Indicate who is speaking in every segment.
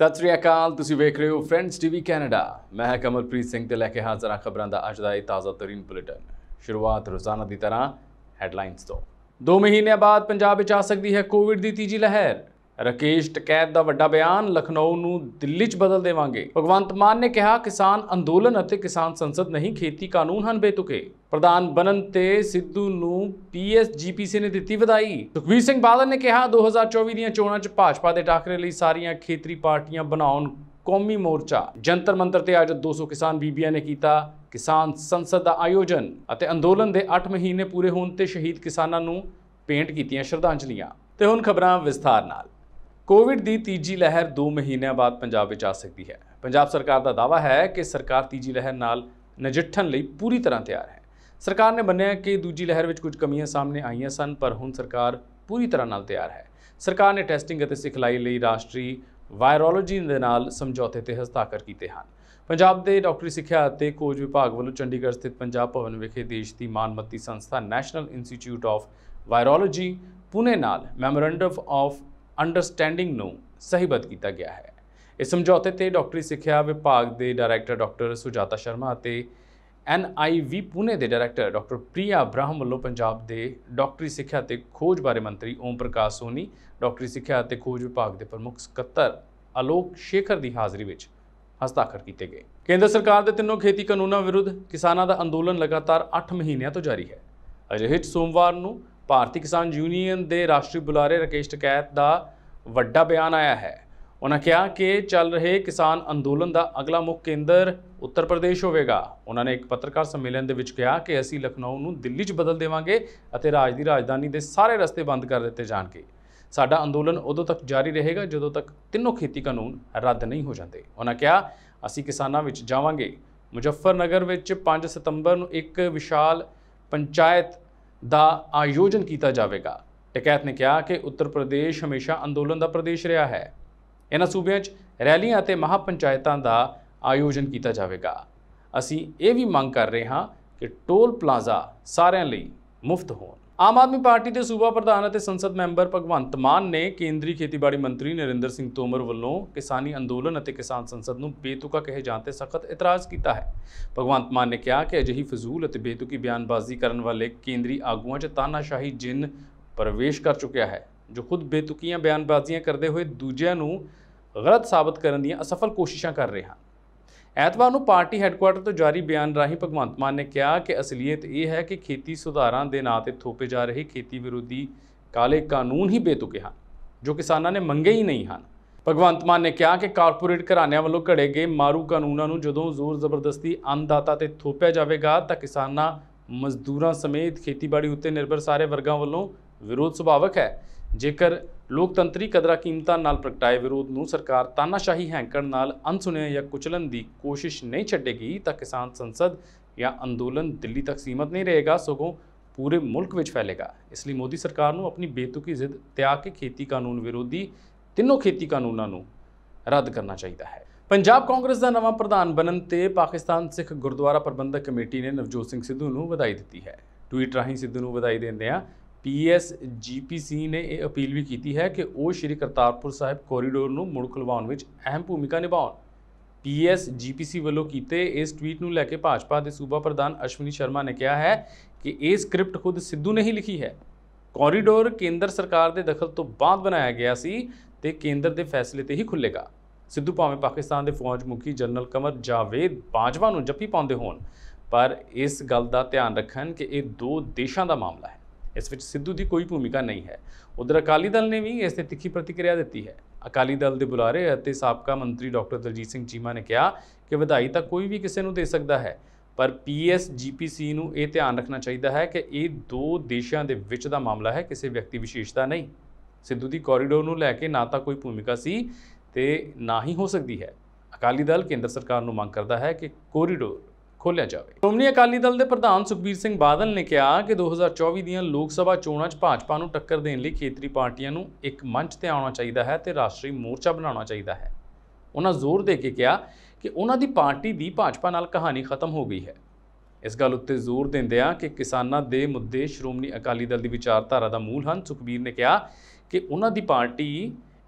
Speaker 1: ਸਤਿ ਸ੍ਰੀ ਅਕਾਲ ਤੁਸੀਂ ਵੇਖ ਰਹੇ ਹੋ ਫਰੈਂਡਸ ਟੀਵੀ ਕੈਨੇਡਾ ਮੈਂ ਹਾਂ ਕਮਲਪ੍ਰੀਤ ਸਿੰਘ ਤੇ ਲੈ ਕੇ ਹਾਜ਼ਰ ਹਾਂ ਖਬਰਾਂ ਦਾ ਅੱਜ ਦਾ ਇਹ ਤਾਜ਼ਾ ਤਰੀਨ ਬੁਲੇਟਿਨ ਸ਼ੁਰੂਆਤ ਰੋਜ਼ਾਨਾ ਦੀ ਤਰ੍ਹਾਂ ਹੈਡਲਾਈਨਸ ਤੋਂ 2 ਮਹੀਨੇ ਬਾਅਦ ਪੰਜਾਬ ਵਿੱਚ ਆ ਸਕਦੀ ਹੈ ਕੋਵਿਡ ਦੀ ਤੀਜੀ ਲਹਿਰ ਰਕੇਸ਼ ਟਕੈਤ ਦਾ ਵੱਡਾ ਬਿਆਨ ਲਖਨਊ ਨੂੰ ਦਿੱਲੀ 'ਚ ਬਦਲ ਦੇਵਾਂਗੇ ਭਗਵੰਤ ਮਾਨ ਨੇ ਕਿਹਾ ਕਿਸਾਨ ਅੰਦੋਲਨ ਅਤੇ ਕਿਸਾਨ ਸੰਸਦ ਨਹੀਂ ਖੇਤੀ ਕਾਨੂੰਨ ਹਨ ਬੇਤੁਕੇ ਪ੍ਰਧਾਨ ਬਨਨ ਤੇ ਸਿੱਧੂ ਨੂੰ ਪੀਐਸਜੀਪੀਸੀ ਨੇ ਦਿੱਤੀ ਵਧਾਈ ਸੁਖਵੀਰ ਸਿੰਘ ਬਾਦਲ ਨੇ ਕਿਹਾ 2024 ਦੀਆਂ ਚੋਣਾਂ 'ਚ ਭਾਜਪਾ ਦੇ ਟਾਕਰੇ ਲਈ ਸਾਰੀਆਂ ਖੇਤਰੀ ਪਾਰਟੀਆਂ ਬਣਾਉਣ ਕੌਮੀ ਮੋਰਚਾ ਜੰਤਰ ਮੰਤਰ ਤੇ ਅੱਜ 200 ਕਿਸਾਨ ਬੀਬੀਆਂ ਨੇ ਕੀਤਾ ਕਿਸਾਨ ਸੰਸਦ ਦਾ ਆਯੋਜਨ ਅਤੇ ਅੰਦੋਲਨ ਦੇ 8 ਮਹੀਨੇ ਪੂਰੇ ਹੋਣ ਤੇ ਸ਼ਹੀਦ ਕਿਸਾਨਾਂ ਨੂੰ ਪੇਂਟ ਕੀਤੀਆਂ ਸ਼ਰਧਾਂਜਲੀਆਂ ਤੇ ਹੁਣ ਖਬਰਾਂ ਵਿਸਥਾਰ ਨਾਲ ਕੋਵਿਡ ਦੀ ਤੀਜੀ ਲਹਿਰ 2 ਮਹੀਨਿਆਂ ਬਾਅਦ ਪੰਜਾਬ ਵਿੱਚ ਆ ਸਕਦੀ ਹੈ ਪੰਜਾਬ ਸਰਕਾਰ ਦਾ ਦਾਵਾ ਹੈ ਕਿ ਸਰਕਾਰ ਤੀਜੀ ਲਹਿਰ ਨਾਲ ਨਜਿੱਠਣ ਲਈ ਪੂਰੀ ਤਰ੍ਹਾਂ ਤਿਆਰ ਹੈ ਸਰਕਾਰ ਨੇ ਮੰਨਿਆ ਕਿ ਦੂਜੀ ਲਹਿਰ ਵਿੱਚ ਕੁਝ ਕਮੀਆਂ ਸਾਹਮਣੇ ਆਈਆਂ ਸਨ ਪਰ ਹੁਣ ਸਰਕਾਰ ਪੂਰੀ ਤਰ੍ਹਾਂ ਨਾਲ ਤਿਆਰ ਹੈ ਸਰਕਾਰ ਨੇ ਟੈਸਟਿੰਗ ਅਤੇ ਸਿਖਲਾਈ ਲਈ ਰਾਸ਼ਟਰੀ ਵਾਇਰੋਲੋਜੀ ਦੇ ਨਾਲ ਸਮਝੌਤੇ ਤੇ ਹਸਤਾਖਰ ਕੀਤੇ ਹਨ ਪੰਜਾਬ ਦੇ ਡਾਕਟਰੀ ਸਿੱਖਿਆ ਅਤੇ ਖੋਜ ਵਿਭਾਗ ਵੱਲੋਂ ਚੰਡੀਗੜ੍ਹ ਸਥਿਤ ਪੰਜਾਬ ਭਵਨ ਵਿਖੇ ਦੇਸ਼ ਦੀ ਮਾਨਮਤੀ ਸੰਸਥਾ national institute of virology Pune ਨਾਲ ਮੈਮੋਰੈਂਡਮ ਆਫ ਅੰਡਰਸਟੈਂਡਿੰਗ ਨੂੰ ਸਹੀਬਦ ਕੀਤਾ ਗਿਆ ਹੈ ਇਸ ਸਮਝੌਤੇ ਤੇ ਡਾਕਟਰੀ ਸਿੱਖਿਆ ਵਿਭਾਗ ਦੇ ਡਾਇਰੈਕਟਰ ਡਾਕਟਰ ਸੁਜਾਤਾ ਸ਼ਰਮਾ ਅਤੇ ਐਨਆਈਵੀ ਪੁਨੇ ਦੇ ਡਾਇਰੈਕਟਰ ਡਾਕਟਰ ਪ੍ਰੀਆ ਬ੍ਰਹਮ ਵੱਲੋਂ ਪੰਜਾਬ ਦੇ ਡਾਕਟਰੀ ਸਿੱਖਿਆ ਤੇ ਖੋਜ ਬਾਰੇ ਮੰਤਰੀ ਓਮ ਪ੍ਰਕਾਸ਼ ਸੋਨੀ ਡਾਕਟਰੀ ਸਿੱਖਿਆ ਅਤੇ ਖੋਜ ਵਿਭਾਗ ਦੇ ਪ੍ਰਮੁੱਖ ਸਕੱਤਰ ਅਲੋਕ ਸ਼ੇਖਰ ਦੀ ਹਾਜ਼ਰੀ ਵਿੱਚ ਹਸਤਾਖਰ ਕੀਤੇ ਗਏ ਕੇਂਦਰ ਸਰਕਾਰ ਦੇ ਤਿੰਨੋਂ ਖੇਤੀ ਕਾਨੂੰਨਾਂ ਵਿਰੁੱਧ ਕਿਸਾਨਾਂ ਦਾ ਅੰਦੋਲਨ ਲਗਾਤਾਰ 8 ਮਹੀਨਿਆਂ ਤੋਂ ਜਾਰੀ ਹੈ ਅਜਿਹੇ ਸੋਮਵਾਰ ਨੂੰ ਭਾਰਤੀ ਕਿਸਾਨ ਯੂਨੀਅਨ ਦੇ ਰਾਸ਼ਟਰੀ ਬੁਲਾਰੇ ਰਕੇਸ਼ ਟਕੈਤ ਦਾ ਵੱਡਾ ਬਿਆਨ ਆਇਆ ਹੈ ਉਹਨਾਂ ਕਿਹਾ ਕਿ ਚੱਲ ਰਹੇ ਕਿਸਾਨ ਅੰਦੋਲਨ ਦਾ ਅਗਲਾ ਮੁੱਖ ਕੇਂਦਰ ਉੱਤਰ ਪ੍ਰਦੇਸ਼ ਹੋਵੇਗਾ ਉਹਨਾਂ ਨੇ ਇੱਕ ਪੱਤਰਕਾਰ ਸੰਮੇਲਨ ਦੇ ਵਿੱਚ ਕਿਹਾ ਕਿ ਅਸੀਂ ਲਖਨਊ ਨੂੰ ਦਿੱਲੀ 'ਚ ਬਦਲ ਦੇਵਾਂਗੇ ਅਤੇ ਰਾਜ ਦੀ ਰਾਜਧਾਨੀ ਦੇ ਸਾਰੇ ਰਸਤੇ ਬੰਦ ਕਰ ਦਿੱਤੇ ਜਾਣਗੇ ਸਾਡਾ ਅੰਦੋਲਨ ਉਦੋਂ ਤੱਕ ਜਾਰੀ ਰਹੇਗਾ ਜਦੋਂ ਤੱਕ ਤਿੰਨੋਂ ਖੇਤੀ ਕਾਨੂੰਨ ਰੱਦ ਨਹੀਂ ਹੋ ਜਾਂਦੇ ਉਹਨਾਂ ਕਿਹਾ ਅਸੀਂ ਕਿਸਾਨਾਂ ਵਿੱਚ ਜਾਵਾਂਗੇ ਮੁਜ਼ੱਫਰਨਗਰ ਵਿੱਚ 5 ਸਤੰਬਰ ਨੂੰ ਇੱਕ ਵਿਸ਼ਾਲ ਪੰਚਾਇਤ ਦਾ ਆਯੋਜਨ ਕੀਤਾ ਜਾਵੇਗਾ ਟਕੈਤ ਨੇ ਕਿਹਾ ਕਿ ਉੱਤਰ ਪ੍ਰਦੇਸ਼ ਹਮੇਸ਼ਾ ਅੰਦੋਲਨ ਦਾ ਪ੍ਰਦੇਸ਼ ਰਿਹਾ ਹੈ ਇਹਨਾਂ ਸੂਬਿਆਂ 'ਚ ਰੈਲੀਆਂ ਅਤੇ ਮਹਾਪੰਚਾਇਤਾਂ ਦਾ ਆਯੋਜਨ ਕੀਤਾ ਜਾਵੇਗਾ ਅਸੀਂ ਇਹ ਵੀ ਮੰਗ ਕਰ ਰਹੇ ਹਾਂ ਕਿ ਟੋਲ ਪਲਾਜ਼ਾ ਸਾਰਿਆਂ ਲਈ ਮੁਫਤ ਹੋਣ ਆਮ ਆਦਮੀ ਪਾਰਟੀ ਦੇ ਸੂਬਾ ਪ੍ਰਧਾਨ ਅਤੇ ਸੰਸਦ ਮੈਂਬਰ ਭਗਵੰਤ ਮਾਨ ਨੇ ਕੇਂਦਰੀ ਖੇਤੀਬਾੜੀ ਮੰਤਰੀ ਨਰਿੰਦਰ ਸਿੰਘ ਤੋਮਰ ਵੱਲੋਂ ਕਿਸਾਨੀ ਅੰਦੋਲਨ ਅਤੇ ਕਿਸਾਨ ਸੰਸਦ ਨੂੰ ਬੇਤੁਕਾ ਕਹੇ ਜਾਣ ਤੇ ਸਖਤ ਇਤਰਾਜ਼ ਕੀਤਾ ਹੈ ਭਗਵੰਤ ਮਾਨ ਨੇ ਕਿਹਾ ਕਿ ਅਜਿਹੀ ਫਜ਼ੂਲ ਅਤੇ ਬੇਤੁਕੀ ਬਿਆਨਬਾਜ਼ੀ ਕਰਨ ਵਾਲੇ ਕੇਂਦਰੀ ਆਗੂਆਂ 'ਚ ਤਾਨਾਸ਼ਾਹੀ ਜਿੰਨ ਪ੍ਰਵੇਸ਼ ਕਰ ਚੁੱਕਿਆ ਹੈ ਜੋ ਖੁਦ ਬੇਤੁਕੀਆਂ ਬਿਆਨਬਾਜ਼ੀਆਂ ਕਰਦੇ ਹੋਏ ਦੂਜਿਆਂ ਨੂੰ ਗਲਤ ਸਾਬਤ ਕਰਨ ਦੀਆਂ ਅਸਫਲ ਕੋਸ਼ਿਸ਼ਾਂ ਕਰ ਰਹੇ ਹਨ ਐਤਵਾਰ ਨੂੰ ਪਾਰਟੀ ਹੈੱਡਕੁਆਰਟਰ ਤੋਂ ਜਾਰੀ ਬਿਆਨ ਰਾਹੀਂ ਭਗਵੰਤ ਮਾਨ ਨੇ ਕਿਹਾ ਕਿ ਅਸਲੀਅਤ ਇਹ ਹੈ ਕਿ ਖੇਤੀ ਸੁਧਾਰਾਂ ਦੇ ਨਾਂ ਤੇ ਥੋਪੇ ਜਾ ਰਹੇ ਖੇਤੀ ਵਿਰੋਧੀ ਕਾਲੇ ਕਾਨੂੰਨ ਹੀ ਬੇਤੁਕੇ ਹਨ ਜੋ ਕਿਸਾਨਾਂ ਨੇ ਮੰਗੇ ਹੀ ਨਹੀਂ ਹਨ ਭਗਵੰਤ ਮਾਨ ਨੇ ਕਿਹਾ ਕਿ ਕਾਰਪੋਰੇਟ ਘਰਾਣਿਆਂ ਵੱਲੋਂ ਘੜੇ ਗਏ ਮਾਰੂ ਕਾਨੂੰਨਾਂ ਨੂੰ ਜਦੋਂ ਜ਼ੋਰ ਜ਼ਬਰਦਸਤੀ ਅੰਨਦਾਤਾ ਤੇ ਥੋਪਿਆ ਜਾਵੇਗਾ ਤਾਂ ਕਿਸਾਨਾਂ ਮਜ਼ਦੂਰਾਂ ਸਮੇਤ ਖੇਤੀਬਾੜੀ ਉੱਤੇ ਨਿਰਭਰ ਸਾਰੇ ਵਰਗਾਂ ਵੱਲੋਂ ਵਿਰੋਧ ਸੁਭਾਵਕ ਹੈ ਜੇਕਰ ਲੋਕਤੰਤਰੀ ਕਦਰਾਂ ਕੀਮਤਾਂ ਨਾਲ ਪ੍ਰਗਟਾਏ ਵਿਰੋਧ ਨੂੰ ਸਰਕਾਰ ਤਾਨਾਸ਼ਾਹੀ ਹੈਂਕਣ ਨਾਲ ਅਨਸੁਣਿਆ ਜਾਂ ਕੁਚਲਣ ਦੀ ਕੋਸ਼ਿਸ਼ ਨਹੀਂ ਛੱਡੇਗੀ ਤਾਂ ਕਿਸਾਨ ਸੰਸਦ ਜਾਂ ਅੰਦੋਲਨ ਦਿੱਲੀ ਤੱਕ ਸੀਮਤ ਨਹੀਂ ਰਹੇਗਾ ਸਗੋਂ ਪੂਰੇ ਮੁਲਕ ਵਿੱਚ ਫੈਲੇਗਾ ਇਸ ਲਈ ਮੋਦੀ ਸਰਕਾਰ ਨੂੰ ਆਪਣੀ ਬੇਤੁਕੀ ਜ਼ਿੱਦ ਤਿਆਗ ਕੇ ਖੇਤੀ ਕਾਨੂੰਨ ਵਿਰੋਧੀ ਤਿੰਨੋਂ ਖੇਤੀ ਕਾਨੂੰਨਾਂ ਨੂੰ ਰੱਦ ਕਰਨਾ ਚਾਹੀਦਾ ਹੈ ਪੰਜਾਬ ਕਾਂਗਰਸ ਦਾ ਨਵਾਂ ਪ੍ਰਧਾਨ ਬਣਨ ਤੇ ਪਾਕਿਸਤਾਨ ਸਿੱਖ ਗੁਰਦੁਆਰਾ ਪ੍ਰਬੰਧਕ ਕਮੇਟੀ ਨੇ ਨਵਜੋਤ ਸਿੰਘ ਸਿੱਧੂ ਨੂੰ ਵਧਾਈ ਦਿੱਤੀ ਹੈ ਟਵੀਟ ਰਾਹੀਂ ਸਿੱਧੂ ਨੂੰ ਵਧਾਈ ਦਿੰਦੇ ਆ ਪੀਐਸ ਜੀਪੀਸੀ ਨੇ ਇਹ ਅਪੀਲ ਵੀ ਕੀਤੀ ਹੈ ਕਿ ਉਹ ਸ਼੍ਰੀ ਕਰਤਾਰਪੁਰ ਸਾਹਿਬ ਕੋਰੀਡੋਰ ਨੂੰ ਮੁੜ ਖੁਲਵਾਉਣ ਵਿੱਚ ਅਹਿਮ ਭੂਮਿਕਾ ਨਿਭਾਉਣ ਪੀਐਸ ਜੀਪੀਸੀ ਵੱਲੋਂ ਕੀਤੇ ਇਸ ਟਵੀਟ ਨੂੰ ਲੈ ਕੇ ਭਾਜਪਾ ਦੇ ਸੂਬਾ ਪ੍ਰਧਾਨ ਅਸ਼ਵਨੀ ਸ਼ਰਮਾ ਨੇ ਕਿਹਾ ਹੈ ਕਿ ਇਹ ਸਕ੍ਰਿਪਟ ਖੁਦ ਸਿੱਧੂ ਨੇ ਹੀ ਲਿਖੀ ਹੈ ਕੋਰੀਡੋਰ ਕੇਂਦਰ ਸਰਕਾਰ ਦੇ ਦਖਲ ਤੋਂ ਬਾਅਦ ਬਣਾਇਆ ਗਿਆ ਸੀ ਤੇ ਕੇਂਦਰ ਦੇ ਫੈਸਲੇ ਤੇ ਹੀ ਖੁੱਲੇਗਾ ਸਿੱਧੂ ਭਾਵੇਂ ਪਾਕਿਸਤਾਨ ਦੇ ਫੌਜ ਮੁਖੀ ਜਨਰਲ ਕਮਰ ਜਾਵੇਦ ਬਾਜਵਾ ਨੂੰ ਜੱਫੀ ਪਾਉਂਦੇ ਹੋਣ ਪਰ ਇਸ ਗੱਲ ਦਾ ਧਿਆਨ ਰੱਖਣ ਕਿ ਇਹ ਦੋ ਦੇਸ਼ਾਂ ਦਾ ਮਾਮਲਾ ਹੈ ਇਸ ਵਿੱਚ ਸਿੱਧੂ ਦੀ ਕੋਈ ਭੂਮਿਕਾ ਨਹੀਂ ਹੈ ਉਧਰ ਅਕਾਲੀ ਦਲ ਨੇ ਵੀ ਇਸ ਤੇ ਤਿੱਖੀ ਪ੍ਰਤੀਕਿਰਿਆ ਦਿੱਤੀ ਹੈ ਅਕਾਲੀ ਦਲ ਦੇ ਬੁਲਾਰੇ ਅਤੇ ਸਾਬਕਾ ਮੰਤਰੀ ਡਾਕਟਰ ਦਲਜੀਤ ਸਿੰਘ ਚੀਮਾ ਨੇ ਕਿਹਾ ਕਿ ਵਧਾਈ ਤਾਂ ਕੋਈ ਵੀ ਕਿਸੇ ਨੂੰ ਦੇ ਸਕਦਾ ਹੈ ਪਰ ਪੀਐਸਜੀਪੀਸੀ ਨੂੰ ਇਹ ਧਿਆਨ ਰੱਖਣਾ ਚਾਹੀਦਾ ਹੈ ਕਿ ਇਹ ਦੋ ਦੇਸ਼ਾਂ ਦੇ ਵਿੱਚ ਦਾ ਮਾਮਲਾ ਹੈ ਕਿਸੇ ਵਿਅਕਤੀ ਵਿਸ਼ੇਸ਼ਤਾ ਨਹੀਂ ਸਿੱਧੂ ਦੀ ਕੋਰੀਡੋਰ ਨੂੰ ਲੈ ਕੇ ਨਾ ਤਾਂ ਕੋਈ ਭੂਮਿਕਾ ਸੀ ਤੇ ਨਾ ਹੀ ਹੋ ਸਕਦੀ ਹੈ ਅਕਾਲੀ ਦਲ ਕੇਂਦਰ ਸਰਕਾਰ ਨੂੰ ਮੰਗ ਕਰਦਾ ਹੈ ਕਿ ਕੋਰੀਡੋਰ ਖੋਲਿਆ ਜਾਵੇ ਸ਼੍ਰੋਮਣੀ ਅਕਾਲੀ ਦਲ ਦੇ ਪ੍ਰਧਾਨ ਸੁਖਬੀਰ ਸਿੰਘ ਬਾਦਲ ਨੇ ਕਿਹਾ ਕਿ 2024 ਦੀਆਂ ਲੋਕ ਸਭਾ ਚੋਣਾਂ 'ਚ ਭਾਜਪਾ ਨੂੰ ਟੱਕਰ ਦੇਣ ਲਈ ਖੇਤਰੀ ਪਾਰਟੀਆਂ ਨੂੰ ਇੱਕ ਮੰਚ ਤੇ ਆਉਣਾ ਚਾਹੀਦਾ ਹੈ ਤੇ ਰਾਸ਼ਟਰੀ ਮੋਰਚਾ ਬਣਾਉਣਾ ਚਾਹੀਦਾ ਹੈ ਉਹਨਾਂ ਜ਼ੋਰ ਦੇ ਕੇ ਕਿਹਾ ਕਿ ਉਹਨਾਂ ਦੀ ਪਾਰਟੀ ਦੀ ਭਾਜਪਾ ਨਾਲ ਕਹਾਣੀ ਖਤਮ ਹੋ ਗਈ ਹੈ ਇਸ ਗੱਲ ਉੱਤੇ ਜ਼ੋਰ ਦਿੰਦਿਆਂ ਕਿ ਕਿਸਾਨਾਂ ਦੇ ਮੁੱਦੇ ਸ਼੍ਰੋਮਣੀ ਅਕਾਲੀ ਦਲ ਦੀ ਵਿਚਾਰਧਾਰਾ ਦਾ ਮੂਲ ਹਨ ਸੁਖਬੀਰ ਨੇ ਕਿਹਾ ਕਿ ਉਹਨਾਂ ਦੀ ਪਾਰਟੀ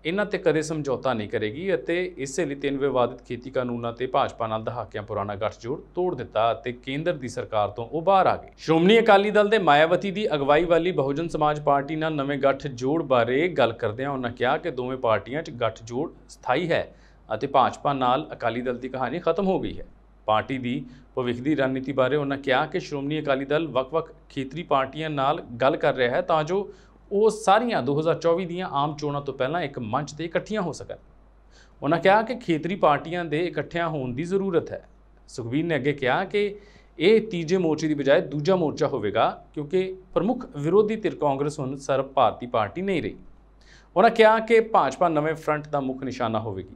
Speaker 1: ਇਹਨਾਂ ਤੇ ਕਦੇ ਸਮਝੌਤਾ ਨਹੀਂ ਕਰੇਗੀ ਅਤੇ ਇਸੇ ਲਈ ਤਿੰਨ ਵਿਵਾਦਿਤ ਖੇਤੀ ਕਾਨੂੰਨਾਂ ਤੇ ਭਾਜਪਾ ਨਾਲ ਦਹਾਕਿਆਂ ਪੁਰਾਣਾ ਗੱਠਜੋੜ ਤੋੜ ਦਿੱਤਾ ਅਤੇ ਕੇਂਦਰ ਦੀ ਸਰਕਾਰ ਤੋਂ ਉਹ ਬਾਹਰ ਆ ਗਏ ਸ਼੍ਰੋਮਣੀ ਅਕਾਲੀ ਦਲ ਦੇ ਮਾਇਆਵਤੀ ਦੀ ਅਗਵਾਈ ਵਾਲੀ ਬਹੁਜਨ ਸਮਾਜ ਪਾਰਟੀ ਨਾਲ ਨਵੇਂ ਗੱਠਜੋੜ ਬਾਰੇ ਗੱਲ ਕਰਦਿਆਂ ਉਹਨਾਂ ਕਿਹਾ ਕਿ ਦੋਵੇਂ ਪਾਰਟੀਆਂ 'ਚ ਗੱਠਜੋੜ ਸਥਾਈ ਹੈ ਅਤੇ ਭਾਜਪਾ ਨਾਲ ਅਕਾਲੀ ਦਲ ਦੀ ਕਹਾਣੀ ਖਤਮ ਹੋ ਗਈ ਹੈ ਪਾਰਟੀ ਦੀ ਭਵਿੱਖ ਦੀ ਰਣਨੀਤੀ ਬਾਰੇ ਉਹਨਾਂ ਕਿਹਾ ਕਿ ਸ਼੍ਰੋਮਣੀ ਅਕਾਲੀ ਦਲ ਵਕ-ਵਕ ਖੇਤਰੀ ਪਾਰਟੀਆਂ ਨਾਲ ਗੱਲ ਕਰ ਰਿਹਾ ਹੈ ਤਾਂ ਜੋ ਉਹ ਸਾਰੀਆਂ 2024 ਦੀਆਂ ਆਮ ਚੋਣਾਂ ਤੋਂ ਪਹਿਲਾਂ ਇੱਕ ਮੰਚ ਤੇ ਇਕੱਠੀਆਂ ਹੋ ਸਕਣ ਉਹਨਾਂ ਕਿਹਾ ਕਿ ਖੇਤਰੀ ਪਾਰਟੀਆਂ ਦੇ ਇਕੱਠਿਆਂ ਹੋਣ ਦੀ ਜ਼ਰੂਰਤ ਹੈ ਸੁਖਬੀਰ ਨੇ ਅੱਗੇ ਕਿਹਾ ਕਿ ਇਹ ਤੀਜੇ ਮੋਰਚੇ ਦੀ ਬਜਾਏ ਦੂਜਾ ਮੋਰਚਾ ਹੋਵੇਗਾ ਕਿਉਂਕਿ ਪ੍ਰਮੁੱਖ ਵਿਰੋਧੀ ਧਿਰ ਕਾਂਗਰਸ ਹੁਣ ਸਰਬ ਭਾਰਤੀ ਪਾਰਟੀ ਨਹੀਂ ਰਹੀ ਉਹਨਾਂ ਕਿਹਾ ਕਿ ਭਾਜਪਾ ਨਵੇਂ ਫਰੰਟ ਦਾ ਮੁੱਖ ਨਿਸ਼ਾਨਾ ਹੋਵੇਗੀ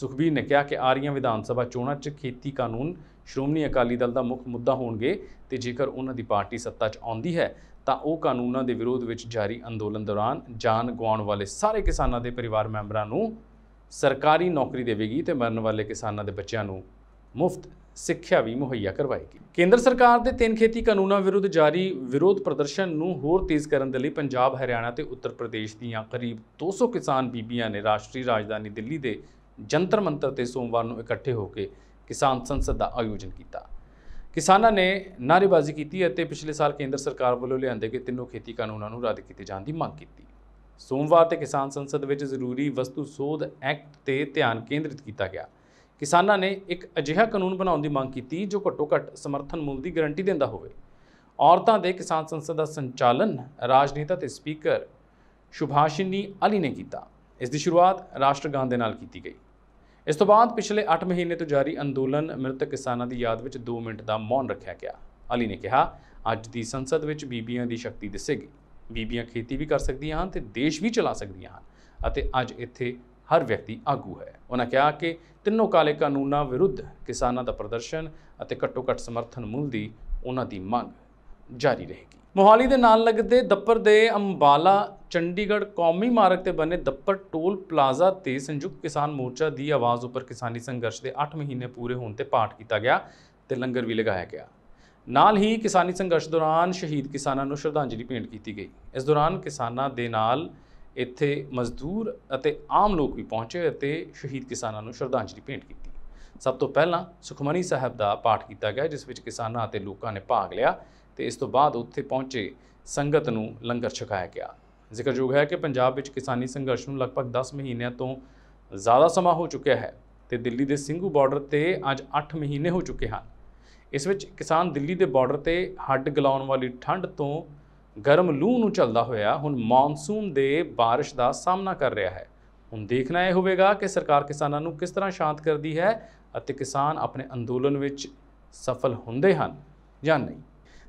Speaker 1: ਸੁਖਬੀਰ ਨੇ ਕਿਹਾ ਕਿ ਆਰੀਆਂ ਵਿਧਾਨ ਸਭਾ ਚੋਣਾਂ 'ਚ ਖੇਤੀ ਕਾਨੂੰਨ ਸ਼੍ਰੋਮਣੀ ਅਕਾਲੀ ਦਲ ਦਾ ਮੁੱਖ ਮੁੱਦਾ ਹੋਣਗੇ ਤੇ ਜੇਕਰ ਉਹਨਾਂ ਦੀ ਪਾਰਟੀ ਸੱਤਾ 'ਚ ਆਉਂਦੀ ਹੈ ਤਾਂ ਉਹ ਕਾਨੂੰਨਾਂ ਦੇ ਵਿਰੋਧ ਵਿੱਚ ਜਾਰੀ ਅੰਦੋਲਨ ਦੌਰਾਨ ਜਾਨ ਗਵਾਉਣ ਵਾਲੇ ਸਾਰੇ ਕਿਸਾਨਾਂ ਦੇ ਪਰਿਵਾਰ ਮੈਂਬਰਾਂ ਨੂੰ ਸਰਕਾਰੀ ਨੌਕਰੀ ਦੇਵੇਗੀ ਤੇ ਮਰਨ ਵਾਲੇ ਕਿਸਾਨਾਂ ਦੇ ਬੱਚਿਆਂ ਨੂੰ ਮੁਫਤ ਸਿੱਖਿਆ ਵੀ ਮੁਹੱਈਆ ਕਰਵਾਏਗੀ ਕੇਂਦਰ ਸਰਕਾਰ ਦੇ ਤਿੰਨ ਖੇਤੀ ਕਾਨੂੰਨਾਂ ਵਿਰੁੱਧ ਜਾਰੀ ਵਿਰੋਧ ਪ੍ਰਦਰਸ਼ਨ ਨੂੰ ਹੋਰ ਤੇਜ਼ ਕਰਨ ਦੇ ਲਈ ਪੰਜਾਬ ਹਰਿਆਣਾ ਤੇ ਉੱਤਰ ਪ੍ਰਦੇਸ਼ ਦੀਆਂ ਕਰੀਬ 200 ਕਿਸਾਨ ਬੀਬੀਆਂ ਨੇ ਰਾਸ਼ਟਰੀ ਰਾਜਧਾਨੀ ਦਿੱਲੀ ਦੇ ਜੰਤਰ ਮੰਤਰ ਤੇ ਸੋਮਵਾਰ ਨੂੰ ਇਕੱਠੇ ਹੋ ਕੇ ਕਿਸਾਨ ਸੰਸਦ ਦਾ ਆਯੋਜਨ ਕੀਤਾ ਕਿਸਾਨਾਂ ਨੇ ਨਾਰੇਬਾਜ਼ੀ ਕੀਤੀ ਅਤੇ ਪਿਛਲੇ ਸਾਲ ਕੇਂਦਰ ਸਰਕਾਰ ਵੱਲੋਂ ਲਿਆਂਦੇ ਗਏ ਤਿੰਨੋਂ ਖੇਤੀ ਕਾਨੂੰਨਾਂ ਨੂੰ ਰੱਦ ਕੀਤੇ ਜਾਣ ਦੀ ਮੰਗ ਕੀਤੀ ਸੋਮਵਾਰ ਤੇ ਕਿਸਾਨ ਸੰਸਦ ਵਿੱਚ ਜ਼ਰੂਰੀ ਵਸਤੂ ਸੋਧ ਐਕਟ ਤੇ ਧਿਆਨ ਕੇਂਦਰਿਤ ਕੀਤਾ ਗਿਆ ਕਿਸਾਨਾਂ ਨੇ ਇੱਕ ਅਜਿਹਾ ਕਾਨੂੰਨ ਬਣਾਉਣ ਦੀ ਮੰਗ ਕੀਤੀ ਜੋ ਘੱਟੋ-ਘੱਟ ਸਮਰਥਨ ਮੁੱਲ ਦੀ ਗਾਰੰਟੀ ਦਿੰਦਾ ਹੋਵੇ ਔਰਤਾਂ ਦੇ ਕਿਸਾਨ ਸੰਸਦ ਦਾ ਸੰਚਾਲਨ ਰਾਜਨੀਤਾ ਤੇ ਸਪੀਕਰ ਸ਼ੁਭਾਸ਼ਿਨੀ ਅਲੀ ਨੇ ਕੀਤਾ ਇਸ ਦੀ ਸ਼ੁਰੂਆਤ ਰਾਸ਼ਟਰਗਾਨ ਦੇ ਨਾਲ ਕੀਤੀ ਗਈ ਇਸ ਤੋਂ ਬਾਅਦ ਪਿਛਲੇ 8 ਮਹੀਨੇ ਤੋਂ ਜਾਰੀ ਅੰਦੋਲਨ ਮ੍ਰਿਤ ਕਿਸਾਨਾਂ ਦੀ ਯਾਦ ਵਿੱਚ 2 ਮਿੰਟ ਦਾ ਮੌਨ ਰੱਖਿਆ ਗਿਆ ਅਲੀ ਨੇ ਕਿਹਾ ਅੱਜ ਦੀ ਸੰਸਦ ਵਿੱਚ ਬੀਬੀਆਂ ਦੀ ਸ਼ਕਤੀ ਦਿਸੇਗੀ ਬੀਬੀਆਂ ਖੇਤੀ ਵੀ ਕਰ ਸਕਦੀਆਂ ਹਨ ਤੇ ਦੇਸ਼ ਵੀ ਚਲਾ ਸਕਦੀਆਂ ਹਨ ਅਤੇ ਅੱਜ ਇੱਥੇ ਹਰ ਵਿਅਕਤੀ ਆਗੂ ਹੈ ਉਹਨਾਂ ਕਿਹਾ ਕਿ ਤਿੰਨੋਂ ਕਾਲੇ ਕਾਨੂੰਨਾਂ ਵਿਰੁੱਧ ਕਿਸਾਨਾਂ ਦਾ ਪ੍ਰਦਰਸ਼ਨ ਅਤੇ ਘੱਟੋ-ਘੱਟ ਸਮਰਥਨ ਮੁੱਲ ਦੀ ਉਹਨਾਂ ਦੀ ਮੰਗ ਜਾਰੀ ਰਹੇਗੀ ਮੋਹਾਲੀ ਦੇ ਨਾਲ ਲੱਗਦੇ ਦੱਪਰ ਦੇ ਅੰਬਾਲਾ ਚੰਡੀਗੜ੍ਹ ਕੌਮੀ ਮਾਰਗ ਤੇ ਬਣੇ ਦੱਪਰ ਟੋਲ ਪਲਾਜ਼ਾ ਤੇ ਸੰਯੁਕਤ ਕਿਸਾਨ ਮੋਰਚਾ ਦੀ ਆਵਾਜ਼ ਉੱਪਰ ਕਿਸਾਨੀ ਸੰਘਰਸ਼ ਦੇ 8 ਮਹੀਨੇ ਪੂਰੇ ਹੋਣ ਤੇ ਪਾਠ ਕੀਤਾ ਗਿਆ ਤੇ ਲੰਗਰ ਵੀ ਲਗਾਇਆ ਗਿਆ ਨਾਲ ਹੀ ਕਿਸਾਨੀ ਸੰਘਰਸ਼ ਦੌਰਾਨ ਸ਼ਹੀਦ ਕਿਸਾਨਾਂ ਨੂੰ ਸ਼ਰਧਾਂਜਲੀ ਭੇਂਟ ਕੀਤੀ ਗਈ ਇਸ ਦੌਰਾਨ ਕਿਸਾਨਾਂ ਦੇ ਨਾਲ ਇੱਥੇ ਮਜ਼ਦੂਰ ਅਤੇ ਆਮ ਲੋਕ ਵੀ ਪਹੁੰਚੇ ਅਤੇ ਸ਼ਹੀਦ ਕਿਸਾਨਾਂ ਨੂੰ ਸ਼ਰਧਾਂਜਲੀ ਭੇਂਟ ਕੀਤੀ ਸਭ ਤੋਂ ਪਹਿਲਾਂ ਸੁਖਮਨੀ ਸਾਹਿਬ ਦਾ ਪਾਠ ਕੀਤਾ ਗਿਆ ਜਿਸ ਵਿੱਚ ਕਿਸਾਨਾਂ ਅਤੇ ਲੋਕਾਂ ਨੇ ਭਾਗ ਲਿਆ ਤੇ ਇਸ ਤੋਂ ਬਾਅਦ ਉੱਥੇ ਪਹੁੰਚੇ ਸੰਗਤ ਨੂੰ ਲੰਗਰ ਛਕਾਇਆ ਗਿਆ ਜ਼ਿਕਰਯੋਗ ਹੈ ਕਿ ਪੰਜਾਬ ਵਿੱਚ ਕਿਸਾਨੀ ਸੰਘਰਸ਼ ਨੂੰ ਲਗਭਗ 10 ਮਹੀਨਿਆਂ ਤੋਂ ਜ਼ਿਆਦਾ ਸਮਾਂ ਹੋ ਚੁੱਕਿਆ ਹੈ ਤੇ ਦਿੱਲੀ ਦੇ ਸਿੰਘੂ ਬਾਰਡਰ ਤੇ ਅੱਜ 8 ਮਹੀਨੇ ਹੋ ਚੁੱਕੇ ਹਨ ਇਸ ਵਿੱਚ ਕਿਸਾਨ ਦਿੱਲੀ ਦੇ ਬਾਰਡਰ ਤੇ ਹੱਡ ਗਲਾਉਣ ਵਾਲੀ ਠੰਡ ਤੋਂ ਗਰਮ ਲੂ ਨੂੰ ਚੱਲਦਾ ਹੋਇਆ ਹੁਣ ਮੌਨਸੂਨ ਦੇ بارش ਦਾ ਸਾਹਮਣਾ ਕਰ ਰਿਹਾ ਹੈ ਹੁਣ ਦੇਖਣਾ ਇਹ ਹੋਵੇਗਾ ਕਿ ਸਰਕਾਰ ਕਿਸਾਨਾਂ ਨੂੰ ਕਿਸ ਤਰ੍ਹਾਂ ਸ਼ਾਂਤ ਕਰਦੀ ਹੈ ਅਤੇ ਕਿਸਾਨ ਆਪਣੇ ਅੰਦੋਲਨ ਵਿੱਚ ਸਫਲ ਹੁੰਦੇ ਹਨ ਜਾਂ ਨਹੀਂ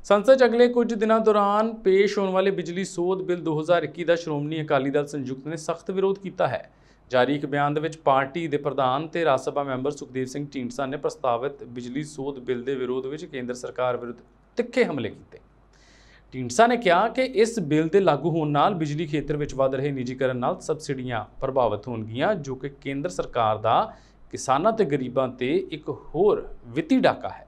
Speaker 1: ਸੰਸਦ 'ਚ ਅਗਲੇ ਕੁਝ ਦਿਨਾਂ ਦੌਰਾਨ ਪੇਸ਼ ਹੋਣ ਵਾਲੇ ਬਿਜਲੀ ਸੋਧ ਬਿੱਲ 2021 ਦਾ ਸ਼੍ਰੋਮਣੀ ਅਕਾਲੀ ਦਲ ਸੰਯੁਕਤ ਨੇ ਸਖਤ ਵਿਰੋਧ ਕੀਤਾ ਹੈ ਜਾਰੀ ਇੱਕ ਬਿਆਨ ਦੇ ਵਿੱਚ ਪਾਰਟੀ ਦੇ ਪ੍ਰਧਾਨ ਤੇ ਰਾਜ ਸਭਾ ਮੈਂਬਰ ਸੁਖਦੇਵ ਸਿੰਘ ਢੀਂਡਸਾ ਨੇ ਪ੍ਰਸਤਾਵਿਤ ਬਿਜਲੀ ਸੋਧ ਬਿੱਲ ਦੇ ਵਿਰੋਧ ਵਿੱਚ ਕੇਂਦਰ ਸਰਕਾਰ ਵਿਰੁੱਧ ਤਿੱਖੇ ਹਮਲੇ ਕੀਤੇ ਢੀਂਡਸਾ ਨੇ ਕਿਹਾ ਕਿ ਇਸ ਬਿੱਲ ਦੇ ਲਾਗੂ ਹੋਣ ਨਾਲ ਬਿਜਲੀ ਖੇਤਰ ਵਿੱਚ ਵੱਧ ਰਹੇ ਨਿੱਜੀਕਰਨ ਨਾਲ ਸਬਸਿਡੀਆਂ ਪ੍ਰਭਾਵਿਤ ਹੋਣਗੀਆਂ ਜੋ ਕਿ ਕੇਂਦਰ ਸਰਕਾਰ ਦਾ ਕਿਸਾਨਾਂ ਤੇ ਗਰੀਬਾਂ ਤੇ ਇੱਕ ਹੋਰ ਵਿੱਤੀ ਡਾਕਾ ਹੈ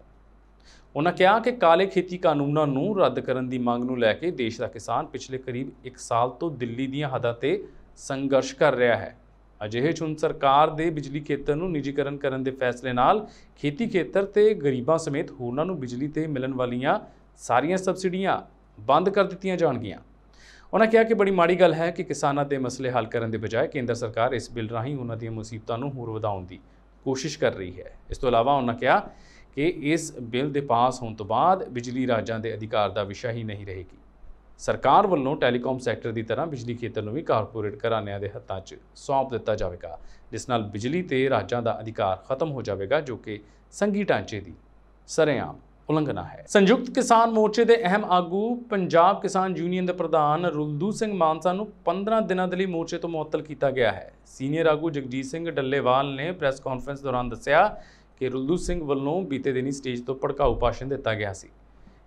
Speaker 1: ਉਹਨਾਂ ਕਿਹਾ ਕਿ ਕਾਲੇ ਖੇਤੀ ਕਾਨੂੰਨਾਂ ਨੂੰ ਰੱਦ ਕਰਨ ਦੀ ਮੰਗ ਨੂੰ ਲੈ ਕੇ ਦੇਸ਼ ਦਾ ਕਿਸਾਨ ਪਿਛਲੇ ਕਰੀਬ 1 ਸਾਲ ਤੋਂ ਦਿੱਲੀ ਦੀਆਂ ਹੱਦਾਂ ਤੇ ਸੰਘਰਸ਼ ਕਰ ਰਿਹਾ ਹੈ ਅਜਿਹੇ ਚੁਣ ਸਰਕਾਰ ਦੇ ਬਿਜਲੀ ਖੇਤਰ ਨੂੰ ਨਿੱਜੀਕਰਨ ਕਰਨ ਦੇ ਫੈਸਲੇ ਨਾਲ ਖੇਤੀ ਖੇਤਰ ਤੇ ਗਰੀਬਾਂ ਸਮੇਤ ਹੋਰਨਾਂ ਨੂੰ ਬਿਜਲੀ ਤੇ ਮਿਲਣ ਵਾਲੀਆਂ ਸਾਰੀਆਂ ਸਬਸਿਡੀਆਂ ਬੰਦ ਕਰ ਦਿੱਤੀਆਂ ਜਾਣਗੀਆਂ ਉਹਨਾਂ ਕਿਹਾ ਕਿ ਬੜੀ ਮਾੜੀ ਗੱਲ ਹੈ ਕਿ ਕਿਸਾਨਾਂ ਦੇ ਮਸਲੇ ਹੱਲ ਕਰਨ ਦੇ ਬਜਾਏ ਕੇਂਦਰ ਸਰਕਾਰ ਇਸ ਬਿੱਲ ਰਾਹੀਂ ਉਹਨਾਂ ਦੀਆਂ ਮੁਸੀਬਤਾਂ ਨੂੰ ਹੋਰ ਵਧਾਉਣ ਦੀ ਕੋਸ਼ਿਸ਼ ਕਰ ਰਹੀ ਹੈ ਇਸ ਤੋਂ ਇਲਾਵਾ ਉਹਨਾਂ ਕਿਹਾ ਕਿ ਇਸ ਬਿੱਲ ਦੇ ਪਾਸ ਹੋਣ ਤੋਂ ਬਾਅਦ ਬਿਜਲੀ ਰਾਜਾਂ ਦੇ ਅਧਿਕਾਰ ਦਾ ਵਿਸ਼ਾ ਹੀ ਨਹੀਂ ਰਹੇਗੀ ਸਰਕਾਰ ਵੱਲੋਂ ਟੈਲੀਕਾਮ ਸੈਕਟਰ ਦੀ ਤਰ੍ਹਾਂ ਬਿਜਲੀ ਖੇਤਰ ਨੂੰ ਵੀ ਕਾਰਪੋਰੇਟ ਘਰਾਣਿਆਂ ਦੇ ਹੱਥਾਂ 'ਚ ਸੌਂਪ ਦਿੱਤਾ ਜਾਵੇਗਾ ਜਿਸ ਨਾਲ ਬਿਜਲੀ ਤੇ ਰਾਜਾਂ ਦਾ ਅਧਿਕਾਰ ਖਤਮ ਹੋ ਜਾਵੇਗਾ ਜੋ ਕਿ ਸੰਘੀ ਢਾਂਚੇ ਦੀ ਸਰੇਆਮ ਉਲੰਘਣਾ ਹੈ ਸੰਯੁਕਤ ਕਿਸਾਨ ਮੋਰਚੇ ਦੇ ਅਹਿਮ ਆਗੂ ਪੰਜਾਬ ਕਿਸਾਨ ਯੂਨੀਅਨ ਦੇ ਪ੍ਰਧਾਨ ਰੁਲਦੂ ਸਿੰਘ ਮਾਨਸਾ ਨੂੰ 15 ਦਿਨਾਂ ਦੇ ਲਈ ਮੋਰਚੇ ਤੋਂ ਮੁਅੱਤਲ ਕੀਤਾ ਗਿਆ ਹੈ ਸੀਨੀਅਰ ਆਗੂ ਜਗਜੀਤ ਸਿੰਘ ਡੱਲੇਵਾਲ ਨੇ ਪ੍ਰੈਸ ਕਾਨਫਰੰਸ ਦੌਰਾਨ ਦੱਸਿਆ ਕਿ ਰੁਲਦੂ ਸਿੰਘ ਵੱਲੋਂ ਬੀਤੇ ਦਿਨੀ ਸਟੇਜ ਤੋਂ ਭੜਕਾਊ ਭਾਸ਼ਣ ਦਿੱਤਾ ਗਿਆ ਸੀ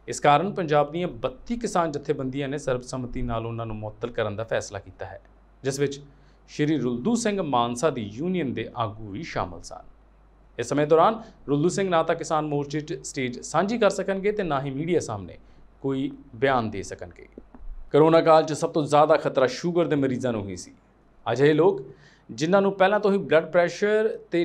Speaker 1: ਇਸ ਕਾਰਨ ਪੰਜਾਬ ਦੀਆਂ 32 ਕਿਸਾਨ ਜਥੇਬੰਦੀਆਂ ਨੇ ਸਰਬਸੰਮਤੀ ਨਾਲ ਉਹਨਾਂ ਨੂੰ ਮੁਅੱਤਲ ਕਰਨ ਦਾ ਫੈਸਲਾ ਕੀਤਾ ਹੈ ਜਿਸ ਵਿੱਚ ਸ਼੍ਰੀ ਰੁਲਦੂ ਸਿੰਘ ਮਾਨਸਾ ਦੀ ਯੂਨੀਅਨ ਦੇ ਆਗੂ ਵੀ ਸ਼ਾਮਲ ਸਨ ਇਸ ਸਮੇਂ ਦੌਰਾਨ ਰੁਲਦੂ ਸਿੰਘ ਨਾ ਤਾਂ ਕਿਸਾਨ ਮੋਰਚੇ 'ਚ ਸਟੇਜ ਸਾਂਝੀ ਕਰ ਸਕਣਗੇ ਤੇ ਨਾ ਹੀ ਮੀਡੀਆ ਸਾਹਮਣੇ ਕੋਈ ਬਿਆਨ ਦੇ ਸਕਣਗੇ ਕਰੋਨਾ ਕਾਲ 'ਚ ਸਭ ਤੋਂ ਜ਼ਿਆਦਾ ਖਤਰਾ ਸ਼ੂਗਰ ਦੇ ਮਰੀਜ਼ਾਂ ਨੂੰ ਹੀ ਸੀ ਅਜਿਹੇ ਲੋਕ ਜਿਨ੍ਹਾਂ ਨੂੰ ਪਹਿਲਾਂ ਤੋਂ ਹੀ ਬਲੱਡ ਪ੍ਰੈਸ਼ਰ ਤੇ